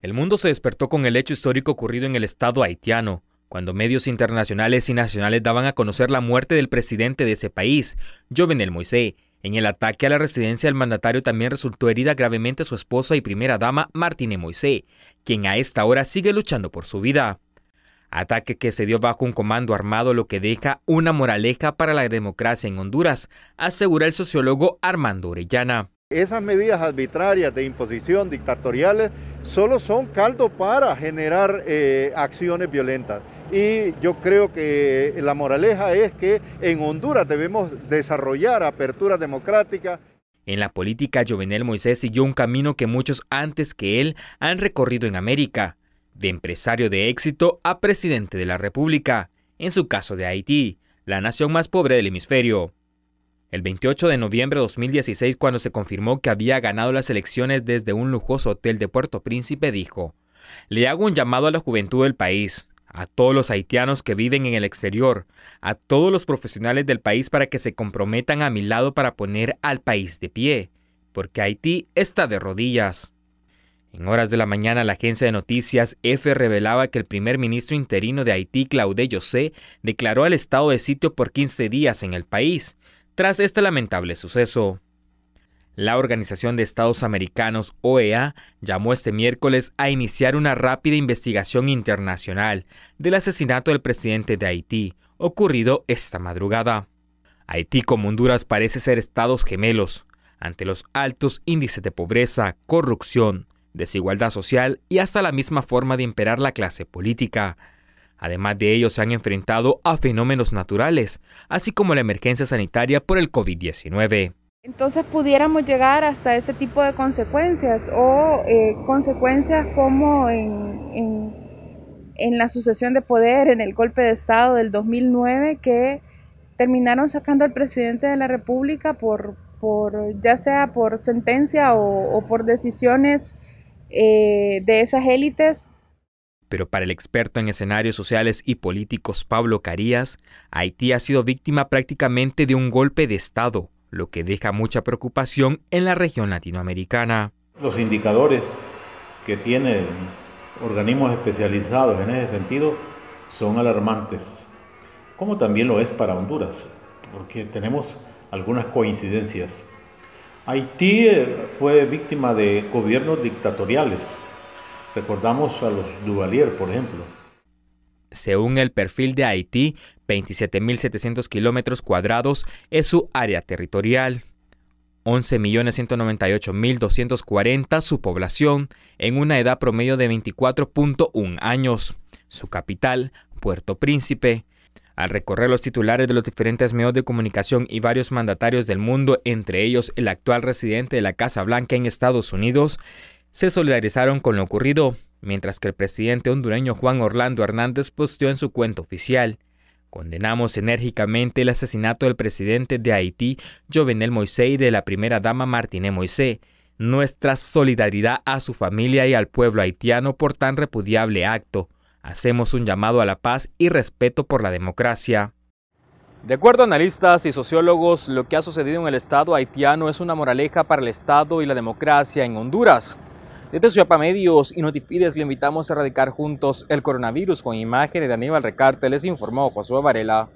El mundo se despertó con el hecho histórico ocurrido en el Estado haitiano, cuando medios internacionales y nacionales daban a conocer la muerte del presidente de ese país, Jovenel Moisés. En el ataque a la residencia del mandatario también resultó herida gravemente su esposa y primera dama, Martine Moisés, quien a esta hora sigue luchando por su vida. Ataque que se dio bajo un comando armado, lo que deja una moraleja para la democracia en Honduras, asegura el sociólogo Armando Orellana. Esas medidas arbitrarias de imposición dictatoriales solo son caldo para generar eh, acciones violentas. Y yo creo que la moraleja es que en Honduras debemos desarrollar apertura democrática. En la política, Jovenel Moisés siguió un camino que muchos antes que él han recorrido en América, de empresario de éxito a presidente de la República, en su caso de Haití, la nación más pobre del hemisferio. El 28 de noviembre de 2016, cuando se confirmó que había ganado las elecciones desde un lujoso hotel de Puerto Príncipe, dijo, Le hago un llamado a la juventud del país, a todos los haitianos que viven en el exterior, a todos los profesionales del país para que se comprometan a mi lado para poner al país de pie, porque Haití está de rodillas. En horas de la mañana, la agencia de noticias F revelaba que el primer ministro interino de Haití, Claude José, declaró el estado de sitio por 15 días en el país, tras este lamentable suceso, la Organización de Estados Americanos, OEA, llamó este miércoles a iniciar una rápida investigación internacional del asesinato del presidente de Haití, ocurrido esta madrugada. Haití como Honduras parece ser estados gemelos, ante los altos índices de pobreza, corrupción, desigualdad social y hasta la misma forma de imperar la clase política. Además de ello, se han enfrentado a fenómenos naturales, así como la emergencia sanitaria por el COVID-19. Entonces pudiéramos llegar hasta este tipo de consecuencias o eh, consecuencias como en, la sucesión de poder, en el golpe de Estado del 2009, que terminaron sacando al presidente de la República por, por ya sea por sentencia o, por decisiones eh, de esas élites pero para el experto en escenarios sociales y políticos Pablo Carías, Haití ha sido víctima prácticamente de un golpe de Estado, lo que deja mucha preocupación en la región latinoamericana. Los indicadores que tienen organismos especializados en ese sentido son alarmantes, como también lo es para Honduras, porque tenemos algunas coincidencias. Haití eh, fue víctima de gobiernos dictatoriales Recordamos a los Duvalier, por ejemplo. Según el perfil de Haití, 27.700 kilómetros cuadrados es su área territorial. 11.198.240 su población, en una edad promedio de 24.1 años. Su capital, Puerto Príncipe. Al recorrer los titulares de los diferentes medios de comunicación y varios mandatarios del mundo, entre ellos el actual residente de la Casa Blanca en Estados Unidos, se solidarizaron con lo ocurrido, mientras que el presidente hondureño Juan Orlando Hernández posteó en su cuenta oficial. Condenamos enérgicamente el asesinato del presidente de Haití, Jovenel Moisés, y de la primera dama Martine Moisés. Nuestra solidaridad a su familia y al pueblo haitiano por tan repudiable acto. Hacemos un llamado a la paz y respeto por la democracia. De acuerdo a analistas y sociólogos, lo que ha sucedido en el Estado haitiano es una moraleja para el Estado y la democracia en Honduras. Desde Ciudad Medios y Notipides le invitamos a erradicar juntos el coronavirus con imágenes de Aníbal Recarte, les informó Josué Varela.